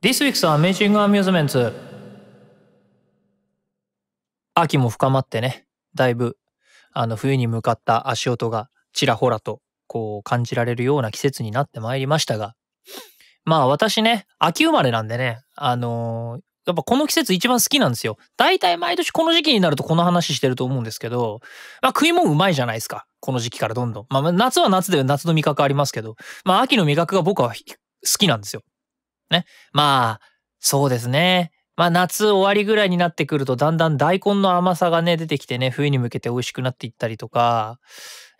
This week's Amazing Amusements 秋も深まってね、だいぶあの冬に向かった足音がちらほらとこう感じられるような季節になってまいりましたが、まあ私ね、秋生まれなんでね、あのー、やっぱこの季節一番好きなんですよ。大体毎年この時期になるとこの話してると思うんですけど、まあ食い物うまいじゃないですか。この時期からどんどん。まあ夏は夏で夏の味覚ありますけど、まあ秋の味覚が僕は好きなんですよ。ね。まあ、そうですね。まあ夏終わりぐらいになってくるとだんだん大根の甘さがね、出てきてね、冬に向けて美味しくなっていったりとか、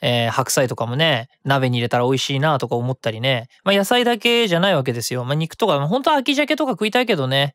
えー、白菜とかもね、鍋に入れたら美味しいなとか思ったりね。まあ野菜だけじゃないわけですよ。まあ肉とか、本当は秋鮭とか食いたいけどね。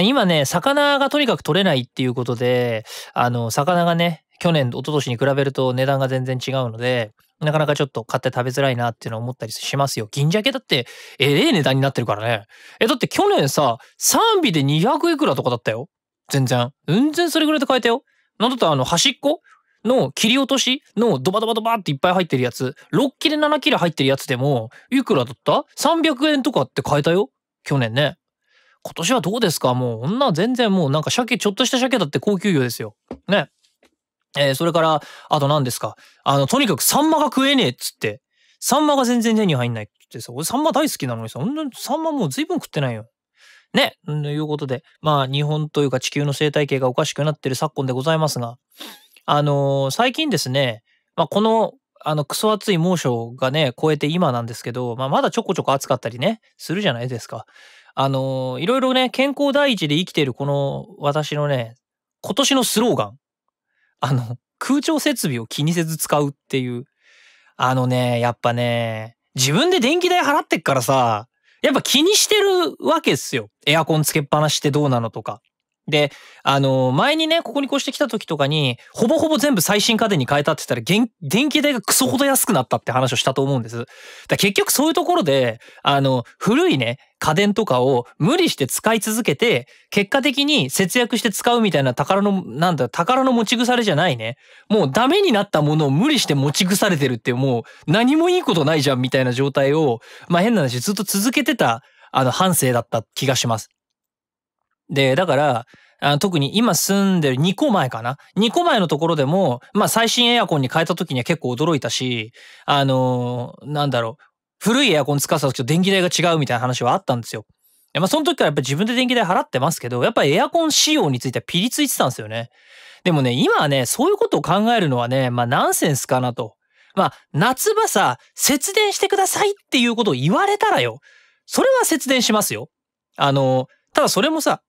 今ね、魚がとにかく取れないっていうことで、あの、魚がね、去年、一昨年に比べると値段が全然違うので、なかなかちょっと買って食べづらいなっていうのを思ったりしますよ。銀鮭だって、ええー、値段になってるからね。え、だって去年さ、3尾で200いくらとかだったよ。全然。全然それぐらいで買えたよ。なんだったらあの端っこの切り落としのドバドバドバっていっぱい入ってるやつ、6切れ7切れ入ってるやつでも、いくらだった ?300 円とかって買えたよ。去年ね。今年はどうですかもう、女全然もうなんか鮭、ちょっとした鮭だって高級魚ですよ。ね。えー、それから、あと何ですか。あの、とにかくサンマが食えねえっつって、サンマが全然手に入んないってさ、俺サンマ大好きなのにさ、ほんとにサンマもう随分食ってないよ。ね、ということで、まあ、日本というか地球の生態系がおかしくなってる昨今でございますが、あのー、最近ですね、まあ、この、あの、クソ暑い猛暑がね、超えて今なんですけど、まあ、まだちょこちょこ暑かったりね、するじゃないですか。あのー、いろいろね、健康第一で生きているこの私のね、今年のスローガン。あの、空調設備を気にせず使うっていう。あのね、やっぱね、自分で電気代払ってっからさ、やっぱ気にしてるわけっすよ。エアコンつけっぱなしってどうなのとか。で、あの、前にね、ここに越してきた時とかに、ほぼほぼ全部最新家電に変えたって言ったら、電気代がクソほど安くなったって話をしたと思うんです。だ結局そういうところで、あの、古いね、家電とかを無理して使い続けて、結果的に節約して使うみたいな宝の、なんだ、宝の持ち腐れじゃないね。もうダメになったものを無理して持ち腐れてるってもう何もいいことないじゃんみたいな状態を、まあ変な話ずっと続けてた、あの、反省だった気がします。で、だから、あ特に今住んでる2個前かな ?2 個前のところでも、まあ最新エアコンに変えた時には結構驚いたし、あのー、なんだろう、古いエアコン使った時と電気代が違うみたいな話はあったんですよ。まあその時からやっぱ自分で電気代払ってますけど、やっぱエアコン仕様についてはピリついてたんですよね。でもね、今はね、そういうことを考えるのはね、まあナンセンスかなと。まあ夏場さ、節電してくださいっていうことを言われたらよ。それは節電しますよ。あのただそれもさ、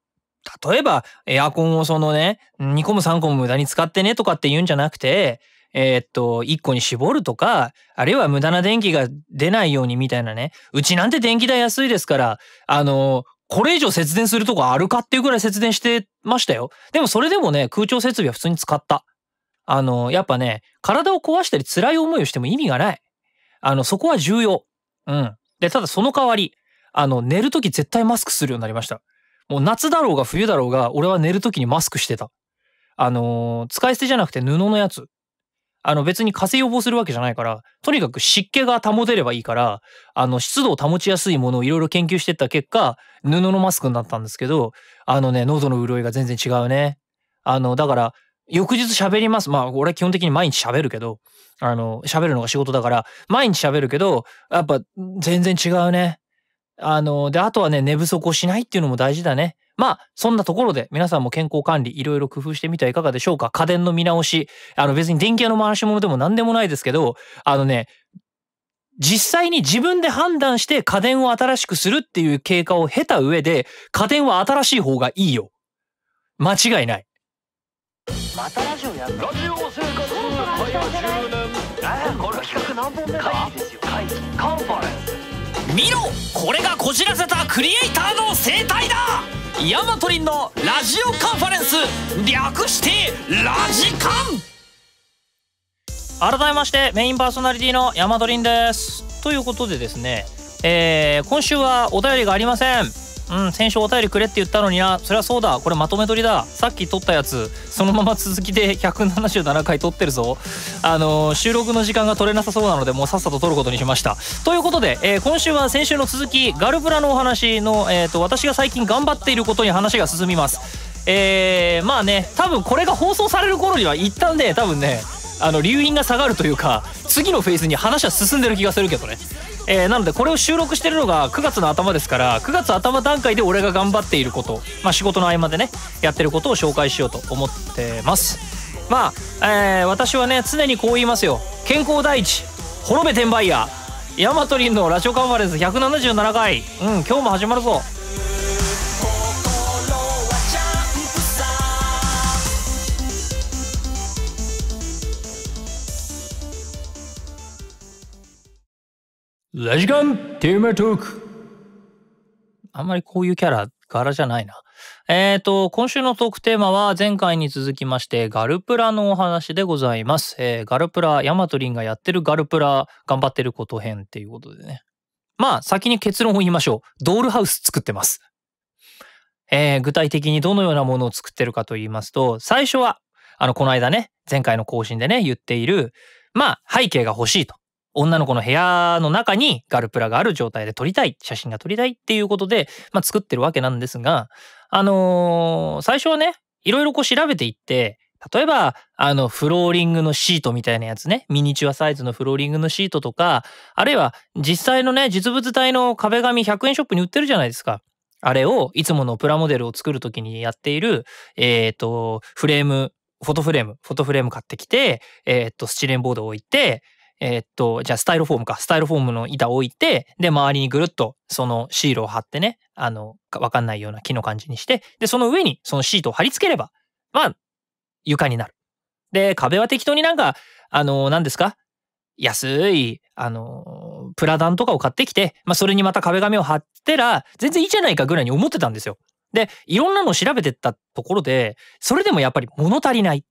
例えば、エアコンをそのね、2個も3個も無駄に使ってねとかって言うんじゃなくて、えー、っと、1個に絞るとか、あるいは無駄な電気が出ないようにみたいなね。うちなんて電気代安いですから、あの、これ以上節電するとこあるかっていうぐらい節電してましたよ。でもそれでもね、空調設備は普通に使った。あの、やっぱね、体を壊したり辛い思いをしても意味がない。あの、そこは重要。うん。で、ただその代わり、あの、寝るとき絶対マスクするようになりました。もう夏だろうが冬だろうが、俺は寝る時にマスクしてた。あのー、使い捨てじゃなくて布のやつ。あの別に風邪予防するわけじゃないから、とにかく湿気が保てればいいから、あの湿度を保ちやすいものをいろいろ研究してった結果、布のマスクになったんですけど、あのね、喉の潤いが全然違うね。あの、だから、翌日喋ります。まあ、俺基本的に毎日喋るけど、あの、喋るのが仕事だから、毎日喋るけど、やっぱ全然違うね。あの、で、あとはね、寝不足をしないっていうのも大事だね。まあ、そんなところで皆さんも健康管理いろいろ工夫してみてはいかがでしょうか家電の見直し。あの別に電気屋の回し物でも何でもないですけど、あのね、実際に自分で判断して家電を新しくするっていう経過を経た上で、家電は新しい方がいいよ。間違いない。またラジオやるラジオ生活早10年。えー、この企画何本目かいいですよ。カンファレンス。見ろこれがこじらせたクリエイターの生態だヤマトリンのラジオカンファレンス略してラジカン改めましてメインパーソナリティのヤマトリンですということでですね、えー、今週はお便りがありませんうん先週お便りくれって言ったのになそりゃそうだこれまとめ取りださっき撮ったやつそのまま続きで177回撮ってるぞあのー、収録の時間が取れなさそうなのでもうさっさと撮ることにしましたということで、えー、今週は先週の続きガルプラのお話の、えーと、と私が最近頑張っていることに話が進みますえー、まあね多分これが放送される頃には一旦ね多分ねあの留飲が下がるというか次のフェーズに話は進んでる気がするけどねえー、なのでこれを収録してるのが9月の頭ですから9月頭段階で俺が頑張っていること、まあ、仕事の合間でねやってることを紹介しようと思ってますまあ、えー、私はね常にこう言いますよ健康第一滅べ転売屋ヤマトリンのラジオカンファレンス177回うん今日も始まるぞラジカンテーマトークあんまりこういうキャラ柄じゃないな。えっ、ー、と、今週のトークテーマは前回に続きまして、ガルプラのお話でございます。えー、ガルプラ、ヤマトリンがやってるガルプラ、頑張ってること編っていうことでね。まあ、先に結論を言いましょう。ドールハウス作ってます。えー、具体的にどのようなものを作ってるかと言いますと、最初は、あの、この間ね、前回の更新でね、言っている、まあ、背景が欲しいと。女の子の部屋の中にガルプラがある状態で撮りたい、写真が撮りたいっていうことで、まあ、作ってるわけなんですが、あのー、最初はね、いろいろこう調べていって、例えば、あの、フローリングのシートみたいなやつね、ミニチュアサイズのフローリングのシートとか、あるいは実際のね、実物体の壁紙100円ショップに売ってるじゃないですか。あれを、いつものプラモデルを作るときにやっている、えっ、ー、と、フレーム、フォトフレーム、フォトフレーム買ってきて、えっ、ー、と、スチレンボードを置いて、えー、っと、じゃあスタイロフォームか、スタイロフォームの板を置いて、で、周りにぐるっとそのシールを貼ってね、あの、わかんないような木の感じにして、で、その上にそのシートを貼り付ければ、まあ、床になる。で、壁は適当になんか、あの、何ですか安い、あの、プラダンとかを買ってきて、まあ、それにまた壁紙を貼ってら、全然いいじゃないかぐらいに思ってたんですよ。で、いろんなのを調べてったところで、それでもやっぱり物足りない。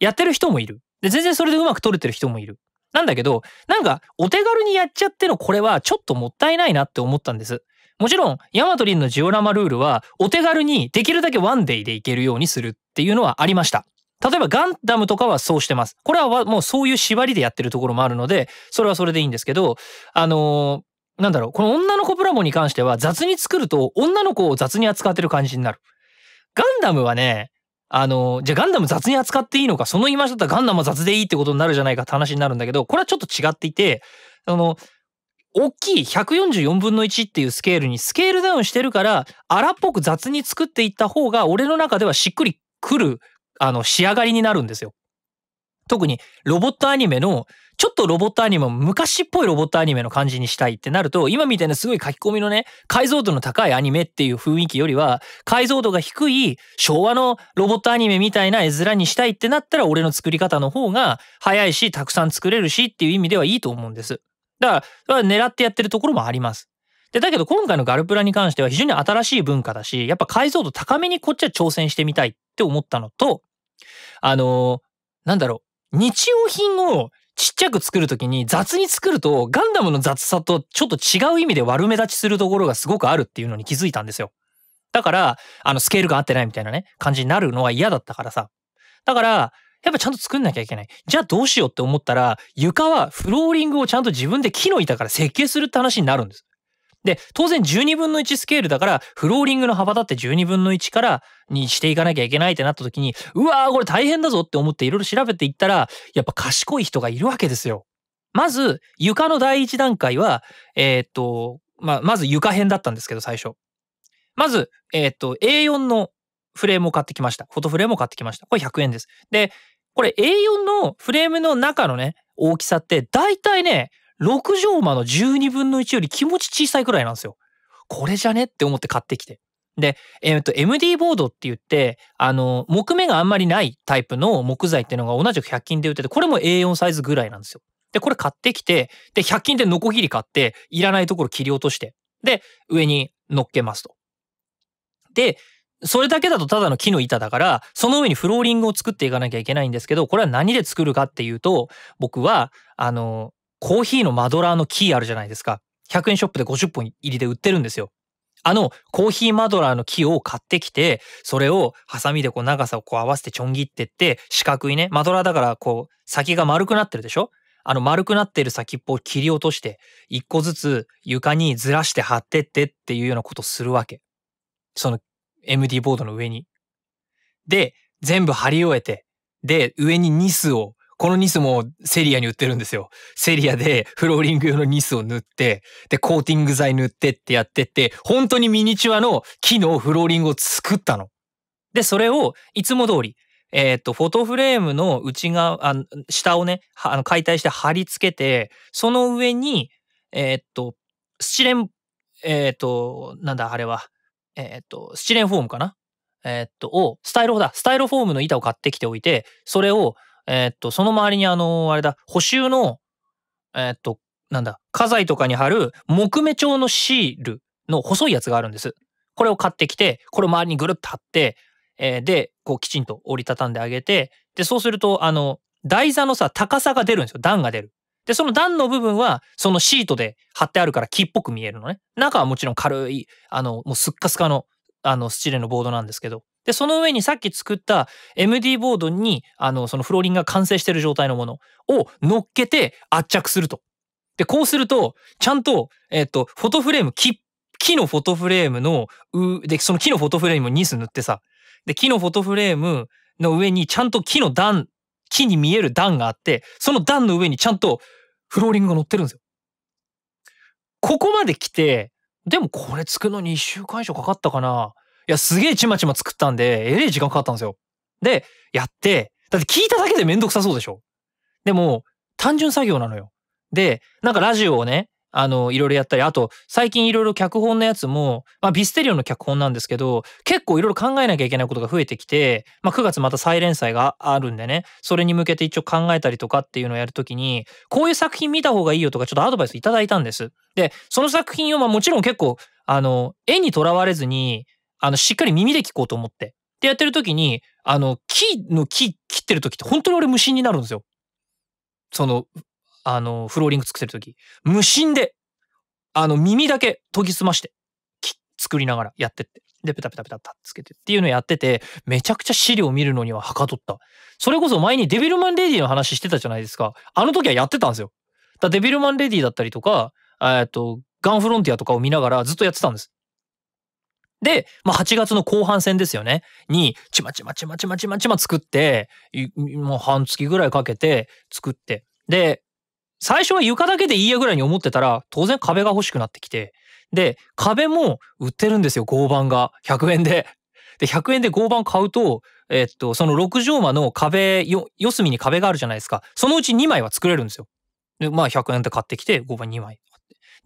やってる人もいる。で、全然それでうまく取れてる人もいる。なんだけど、なんかお手軽にやっちゃってのこれはちょっともったいないなって思ったんです。もちろん、ヤマトリンのジオラマルールは、お手軽にできるだけワンデイでいけるようにするっていうのはありました。例えばガンダムとかはそうしてます。これはもうそういう縛りでやってるところもあるので、それはそれでいいんですけど、あのー、なんだろう、この女の子プラモに関しては雑に作ると女の子を雑に扱ってる感じになる。ガンダムはね、あの、じゃあガンダム雑に扱っていいのか、その言い回しだったらガンダムは雑でいいってことになるじゃないかって話になるんだけど、これはちょっと違っていて、あの、大きい144分の1っていうスケールにスケールダウンしてるから、荒っぽく雑に作っていった方が、俺の中ではしっくりくる、あの、仕上がりになるんですよ。特に、ロボットアニメの、ちょっとロボットアニメ昔っぽいロボットアニメの感じにしたいってなると今みたいなすごい書き込みのね解像度の高いアニメっていう雰囲気よりは解像度が低い昭和のロボットアニメみたいな絵面にしたいってなったら俺の作り方の方が早いしたくさん作れるしっていう意味ではいいと思うんです。だから狙ってやってるところもあります。でだけど今回のガルプラに関しては非常に新しい文化だしやっぱ解像度高めにこっちは挑戦してみたいって思ったのとあのー、なんだろう日用品をちっちゃく作るときに雑に作るとガンダムの雑さとちょっと違う意味で悪目立ちするところがすごくあるっていうのに気づいたんですよ。だから、あのスケールが合ってないみたいなね、感じになるのは嫌だったからさ。だから、やっぱちゃんと作んなきゃいけない。じゃあどうしようって思ったら、床はフローリングをちゃんと自分で木の板から設計するって話になるんです。で、当然12分の1スケールだから、フローリングの幅だって12分の1からにしていかなきゃいけないってなった時に、うわーこれ大変だぞって思っていろいろ調べていったら、やっぱ賢い人がいるわけですよ。まず、床の第一段階は、えー、っと、まあ、まず床編だったんですけど、最初。まず、えー、っと、A4 のフレームを買ってきました。フォトフレームを買ってきました。これ100円です。で、これ A4 のフレームの中のね、大きさって、だいたいね、6畳間の12分の1より気持ち小さいくらいなんですよ。これじゃねって思って買ってきて。で、えっ、ー、と、MD ボードって言って、あの、木目があんまりないタイプの木材っていうのが同じく100均で売ってて、これも A4 サイズぐらいなんですよ。で、これ買ってきて、で、100均でノコギリ買って、いらないところ切り落として、で、上に乗っけますと。で、それだけだとただの木の板だから、その上にフローリングを作っていかなきゃいけないんですけど、これは何で作るかっていうと、僕は、あの、コーヒーのマドラーのキーあるじゃないですか。100円ショップで50本入りで売ってるんですよ。あのコーヒーマドラーの木を買ってきて、それをハサミでこう長さをこう合わせてちょん切ってって、四角いね、マドラーだからこう先が丸くなってるでしょあの丸くなってる先っぽを切り落として、一個ずつ床にずらして貼ってってっていうようなことするわけ。その MD ボードの上に。で、全部貼り終えて、で、上にニスをこのニスもセリアに売ってるんですよ。セリアでフローリング用のニスを塗って、で、コーティング剤塗ってってやってって、本当にミニチュアの木のフローリングを作ったの。で、それをいつも通り、えっ、ー、と、フォトフレームの内側、あの下をね、あの解体して貼り付けて、その上に、えっ、ー、と、スチレン、えっ、ー、と、なんだ、あれは、えっ、と、スチレンフォームかなえっと、を、スタイロだ、スタイロフォームの板を買ってきておいて、それを、えー、っと、その周りにあの、あれだ、補修の、えー、っと、なんだ、家財とかに貼る木目調のシールの細いやつがあるんです。これを買ってきて、これを周りにぐるっと貼って、えー、で、こうきちんと折りたたんであげて、で、そうすると、あの、台座のさ、高さが出るんですよ。段が出る。で、その段の部分は、そのシートで貼ってあるから木っぽく見えるのね。中はもちろん軽い、あの、もうスッカスカの、あの、スチレのボードなんですけど、で、その上にさっき作った MD ボードに、あの、そのフローリングが完成してる状態のものを乗っけて圧着すると。で、こうすると、ちゃんと、えっ、と、フォトフレーム、木、木のフォトフレームの、う、で、その木のフォトフレームをニス塗ってさ、で、木のフォトフレームの上にちゃんと木の段、木に見える段があって、その段の上にちゃんとフローリングが乗ってるんですよ。ここまで来て、でもこれつくのに一週間以上かかったかな。や、すげえちまちま作ったんで、えれえ時間かかったんですよ。で、やって、だって聞いただけでめんどくさそうでしょ。でも、単純作業なのよ。で、なんかラジオをね、あの、いろいろやったり、あと、最近いろいろ脚本のやつも、まあ、ビステリオの脚本なんですけど、結構いろいろ考えなきゃいけないことが増えてきて、まあ、9月また再連載があるんでね、それに向けて一応考えたりとかっていうのをやるときに、こういう作品見た方がいいよとか、ちょっとアドバイスいただいたんです。で、その作品を、まあ、もちろん結構、あの、絵にとらわれずに、あの、しっかり耳で聞こうと思って。ってやってる時に、あの、木の木切ってる時って本当に俺無心になるんですよ。その、あの、フローリング作ってる時。無心で、あの、耳だけ研ぎ澄まして、木作りながらやってって。で、ペタペタペタつけてっていうのやってて、めちゃくちゃ資料見るのにははかどった。それこそ前にデビルマンレディの話してたじゃないですか。あの時はやってたんですよ。だデビルマンレディだったりとか、えっと、ガンフロンティアとかを見ながらずっとやってたんです。で、まあ、8月の後半戦ですよね。に、ちまちまちまちまちまちま作って、もう半月ぐらいかけて作って。で、最初は床だけでいいやぐらいに思ってたら、当然壁が欲しくなってきて。で、壁も売ってるんですよ、合板が。100円で。で、100円で合板買うと、えっと、その6畳間の壁、四隅に壁があるじゃないですか。そのうち2枚は作れるんですよ。で、まあ100円で買ってきて、合板2枚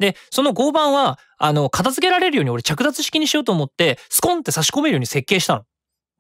で、その合板は、あの、片付けられるように俺着脱式にしようと思って、スコンって差し込めるように設計したの。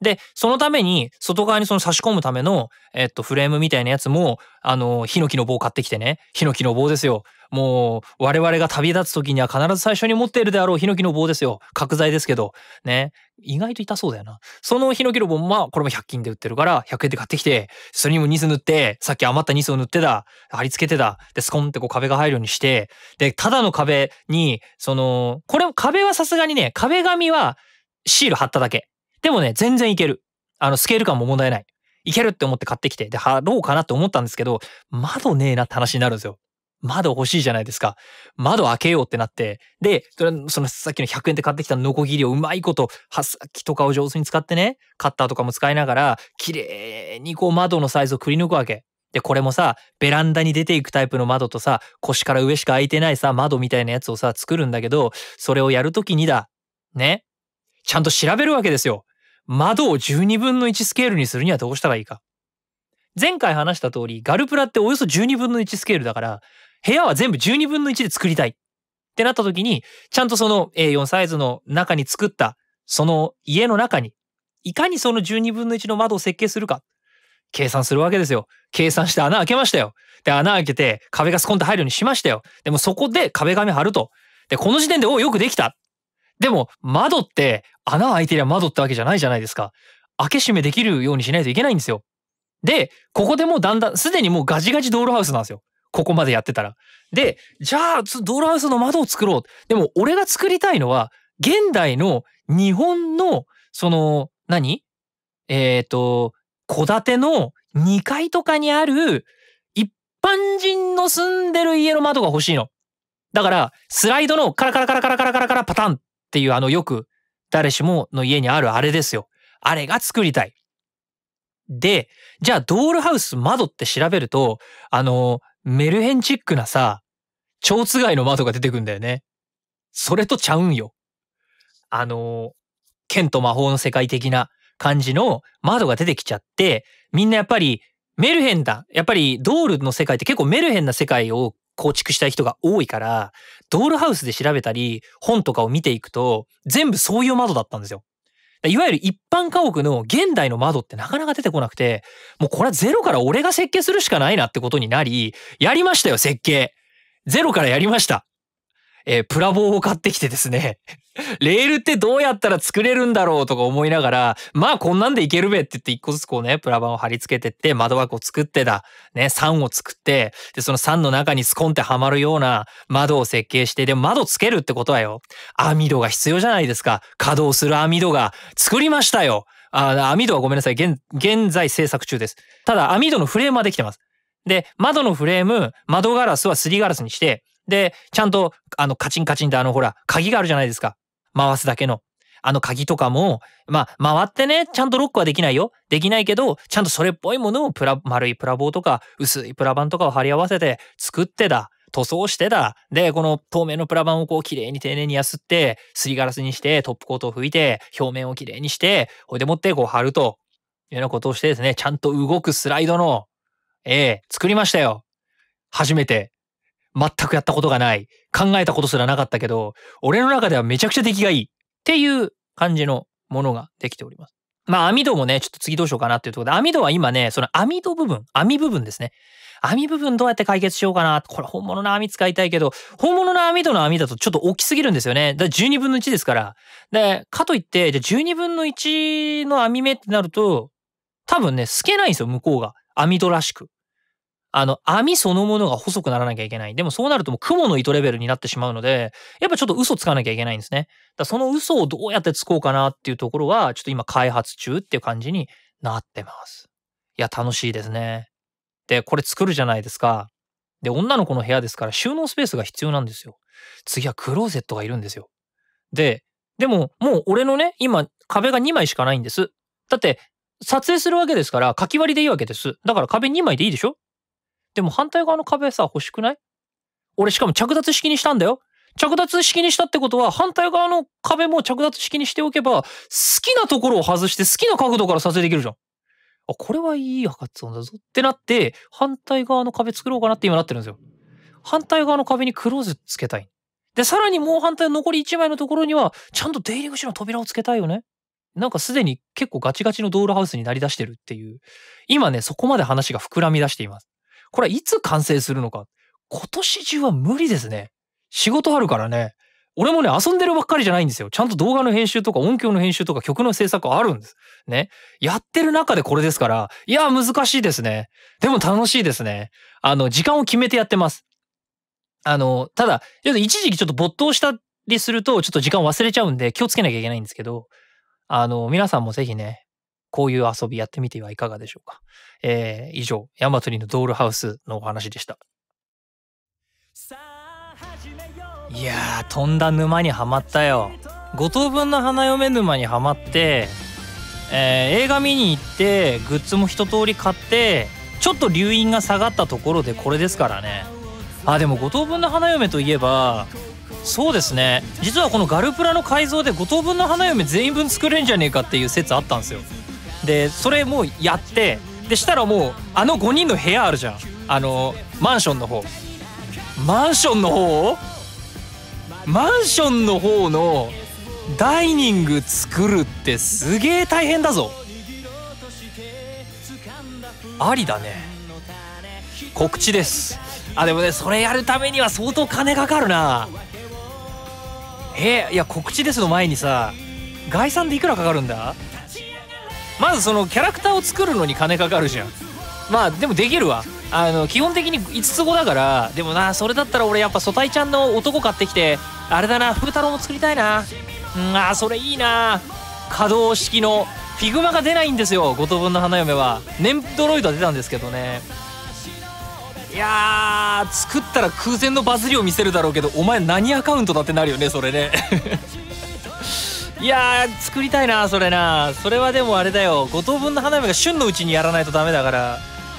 で、そのために、外側にその差し込むための、えっと、フレームみたいなやつも、あの、ヒノキの棒買ってきてね。ヒノキの棒ですよ。もう、我々が旅立つ時には必ず最初に持っているであろうヒノキの棒ですよ。角材ですけど。ね。意外と痛そうだよな。そのヒノキの棒まあ、これも100均で売ってるから、100円で買ってきて、それにもニス塗って、さっき余ったニスを塗ってだ。貼り付けてだ。で、スコンってこう壁が入るようにして、で、ただの壁に、その、これ、壁はさすがにね、壁紙はシール貼っただけ。でもね、全然いける。あの、スケール感も問題ない。いけるって思って買ってきて、で、貼ろうかなって思ったんですけど、窓ねえなって話になるんですよ。窓欲しいじゃないですか。窓開けようってなって、で、そのさっきの100円で買ってきたノコギリをうまいこと、刃先とかを上手に使ってね、カッターとかも使いながら、綺麗にこう窓のサイズをくり抜くわけ。で、これもさ、ベランダに出ていくタイプの窓とさ、腰から上しか開いてないさ、窓みたいなやつをさ、作るんだけど、それをやるときにだ、ね、ちゃんと調べるわけですよ。窓を12分の1スケールにするにはどうしたらいいか。前回話した通り、ガルプラっておよそ12分の1スケールだから、部屋は全部12分の1で作りたい。ってなった時に、ちゃんとその A4 サイズの中に作った、その家の中に、いかにその12分の1の窓を設計するか、計算するわけですよ。計算して穴開けましたよ。で、穴開けて壁がスコンと入るようにしましたよ。でもそこで壁紙貼ると。で、この時点で、およくできた。でも、窓って穴開いてりゃ窓ってわけじゃないじゃないですか。開け閉めできるようにしないといけないんですよ。で、ここでもうだんだん、すでにもうガジガジ道路ハウスなんですよ。ここまでやってたら。で、じゃあ、道路ハウスの窓を作ろう。でも、俺が作りたいのは、現代の日本の、その、何えっ、ー、と、戸建ての2階とかにある、一般人の住んでる家の窓が欲しいの。だから、スライドのカラカラカラカラカラカラカラパタンっていうあのよく誰しもの家にあるあれですよ。あれが作りたい。で、じゃあドールハウス窓って調べると、あの、メルヘンチックなさ、蝶つがいの窓が出てくんだよね。それとちゃうんよ。あの、剣と魔法の世界的な感じの窓が出てきちゃって、みんなやっぱりメルヘンだ。やっぱりドールの世界って結構メルヘンな世界を構築したい人が多いから、ドールハウスで調べたり、本とかを見ていくと、全部そういう窓だったんですよ。いわゆる一般家屋の現代の窓ってなかなか出てこなくて、もうこれはゼロから俺が設計するしかないなってことになり、やりましたよ、設計。ゼロからやりました。えー、プラ棒を買ってきてですね、レールってどうやったら作れるんだろうとか思いながら、まあこんなんでいけるべって言って一個ずつこうね、プラ板を貼り付けてって、窓枠を作ってだ、ね、3を作って、で、その3の中にスコンってはまるような窓を設計して、でも窓つけるってことはよ、網戸が必要じゃないですか。稼働する網戸が作りましたよ。あ、網戸はごめんなさい。現、現在制作中です。ただ網戸のフレームはできてます。で、窓のフレーム、窓ガラスはすりガラスにして、で、ちゃんと、あの、カチンカチンとあの、ほら、鍵があるじゃないですか。回すだけの。あの鍵とかも、まあ、回ってね、ちゃんとロックはできないよ。できないけど、ちゃんとそれっぽいものをプラ、丸いプラ棒とか、薄いプラ板とかを貼り合わせて作ってだ。塗装してだ。で、この透明のプラ板をこう綺麗に丁寧にやすって、すりガラスにして、トップコートを拭いて、表面を綺麗にして、ほいでもってこう貼ると。いうようなことをしてですね、ちゃんと動くスライドの、ええー、作りましたよ。初めて。全くやったことがない、考えたことすらなかったけど、俺の中ではめちゃくちゃ出来がいいっていう感じのものができております。まあ、網戸もね、ちょっと次どうしようかなっていうところで、網戸は今ね、その網戸部分、網部分ですね。網部分どうやって解決しようかな。これ本物の網使いたいけど、本物の網戸の網だとちょっと大きすぎるんですよね。だ12分の1ですから。で、かといって、じゃ12分の1の網目ってなると、多分ね、透けないんですよ、向こうが。網戸らしく。あの、網そのものが細くならなきゃいけない。でもそうなるともう雲の糸レベルになってしまうので、やっぱちょっと嘘つかなきゃいけないんですね。だその嘘をどうやってつこうかなっていうところは、ちょっと今開発中っていう感じになってます。いや、楽しいですね。で、これ作るじゃないですか。で、女の子の部屋ですから収納スペースが必要なんですよ。次はクローゼットがいるんですよ。で、でももう俺のね、今壁が2枚しかないんです。だって撮影するわけですから、かき割りでいいわけです。だから壁2枚でいいでしょでも反対側の壁さ、欲しくない俺しかも着脱式にしたんだよ。着脱式にしたってことは、反対側の壁も着脱式にしておけば、好きなところを外して好きな角度から撮影できるじゃん。あ、これはいい赤ツンだぞってなって、反対側の壁作ろうかなって今なってるんですよ。反対側の壁にクローズつけたい。で、さらにもう反対の残り1枚のところには、ちゃんと出入り口の扉をつけたいよね。なんかすでに結構ガチガチのドールハウスになりだしてるっていう。今ね、そこまで話が膨らみ出しています。これはいつ完成するのか。今年中は無理ですね。仕事あるからね。俺もね、遊んでるばっかりじゃないんですよ。ちゃんと動画の編集とか音響の編集とか曲の制作あるんです。ね。やってる中でこれですから、いや、難しいですね。でも楽しいですね。あの、時間を決めてやってます。あの、ただ、一時期ちょっと没頭したりすると、ちょっと時間忘れちゃうんで気をつけなきゃいけないんですけど、あの、皆さんもぜひね、こういう遊びやってみてはいかがでしょうか。えー、以上、ヤマトリのドールハウスのお話でした。いやー、飛んだ沼にはまったよ。五等分の花嫁沼にはまって、えー、映画見に行ってグッズも一通り買ってちょっと留飲が下がったところでこれですからねあでも五等分の花嫁といえばそうですね実はこのガルプラの改造で五等分の花嫁全員分作れんじゃねえかっていう説あったんですよでそれもうやってでしたらもうあの5人の部屋あるじゃんあのマンションの方マンションの方マンションの方のダイニング作るってすげえ大変だぞありだね告知ですあでもねそれやるためには相当金かかるなえいや告知ですの前にさ概算でいくらかかるんだまずそのキャラクターを作るのに金かかるじゃんまあでもできるわあの基本的に5つ子だからでもなそれだったら俺やっぱ素体ちゃんの男買ってきてあれだな風太郎も作りたいなうんあそれいいな可動式のフィグマが出ないんですよ五等分の花嫁はネンドロイドは出たんですけどねいや作ったら空前のバズりを見せるだろうけどお前何アカウントだってなるよねそれねいや作りたいなそれなそれはでもあれだよ5等分の花嫁が旬のうちにやらないとダメだから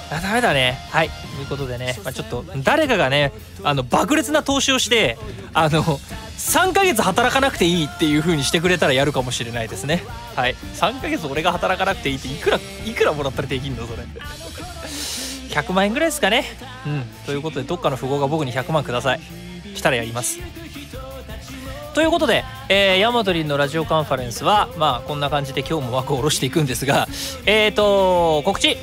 あダメだねはいということでね、まあ、ちょっと誰かがねあの爆裂な投資をしてあの3ヶ月働かなくていいっていう風にしてくれたらやるかもしれないですねはい3ヶ月俺が働かなくていいっていくらいくらもらったらできんのそれ100万円ぐらいですかねうんということでどっかの富豪が僕に100万くださいしたらやりますということで、えー、ヤマトリンのラジオカンファレンスは、まあ、こんな感じで今日も枠を下ろしていくんですが、えー、と、告知、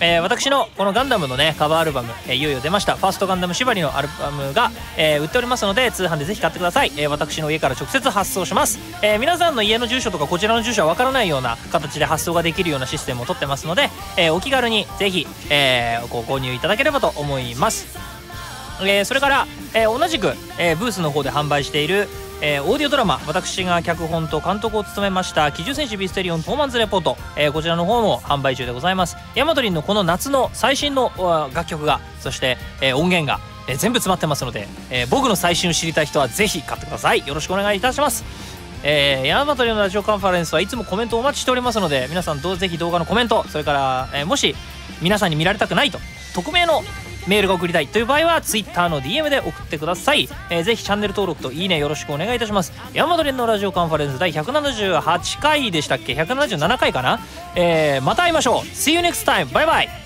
えー、私のこのガンダムのね、カバーアルバム、えいよいよ出ました、ファーストガンダム縛りのアルバムが、え売っておりますので、通販でぜひ買ってください。え私の家から直接発送します。え皆さんの家の住所とかこちらの住所はわからないような形で発送ができるようなシステムをとってますので、えお気軽にぜひ、えご購入いただければと思います。えそれから、え同じく、えブースの方で販売している、えー、オーディオドラマ私が脚本と監督を務めました「奇獣戦士ミステリオントーマンズレポート」えー、こちらの方も販売中でございますヤマトリンのこの夏の最新の楽曲がそして、えー、音源が、えー、全部詰まってますので、えー、僕の最新を知りたい人はぜひ買ってくださいよろしくお願いいたしますえー、ヤマトリのラジオカンファレンスはいつもコメントお待ちしておりますので皆さんどうぜひ動画のコメントそれから、えー、もし皆さんに見られたくないと匿名のメールが送りたいという場合は Twitter の DM で送ってください、えー、ぜひチャンネル登録といいねよろしくお願いいたします山本連のラジオカンファレンス第178回でしたっけ177回かな、えー、また会いましょう See you next time バイバイ